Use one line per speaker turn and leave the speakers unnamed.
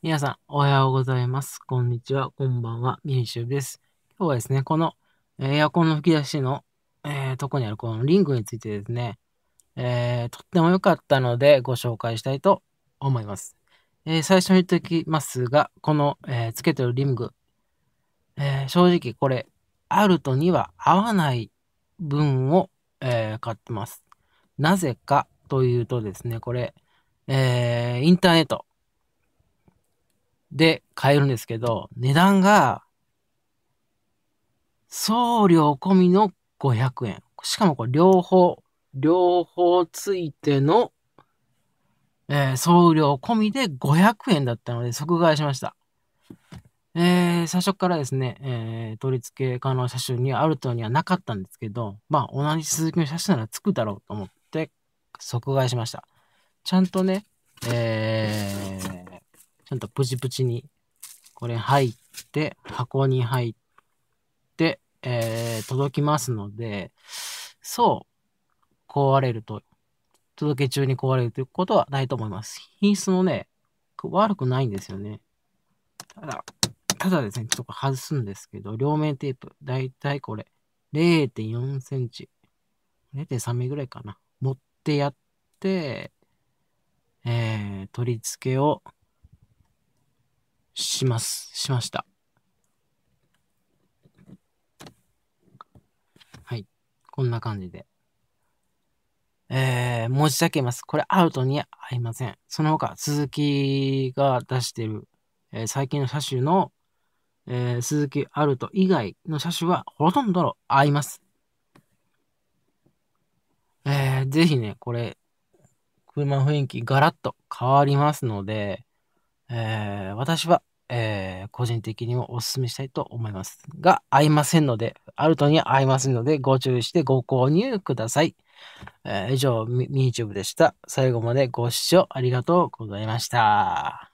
皆さん、おはようございます。こんにちは。こんばんは。ミニシュです。今日はですね、このエアコンの吹き出しの、えー、とこにあるこのリングについてですね、えー、とっても良かったのでご紹介したいと思います。えー、最初に言っておきますが、この、えー、つけてるリング、え正直これ、あるとには合わない分を、え買ってます。なぜかというとですね、これ、えインターネット、で買えるんですけど、値段が、送料込みの500円。しかもこれ両方、両方ついての、えー、送料込みで500円だったので即買いしました。えー、最初からですね、えー、取り付け可能車種にあるとにはなかったんですけど、まあ同じ鈴木の車種ならつくだろうと思って即買いしました。ちゃんとね、えーちゃんとプチプチに、これ入って、箱に入って、えー、届きますので、そう、壊れると、届け中に壊れるということはないと思います。品質もね、悪くないんですよね。ただ、ただですね、ちょっと外すんですけど、両面テープ、だいたいこれ、0.4センチ、0.3ミリぐらいかな。持ってやって、えー、取り付けをします、しました。はい。こんな感じで。えー、申し訳ます。これアウトに合いません。その他、鈴木が出してる、えー、最近の車種の、えー、鈴木アルト以外の車種はほとんど合います。えー、ぜひね、これ、車の雰囲気ガラッと変わりますので、えー、私はえー、個人的にもお勧めしたいと思います。が、合いませんので、アルトに合いませんので、ご注意してご購入ください。えー、以上、ミーチューブでした。最後までご視聴ありがとうございました。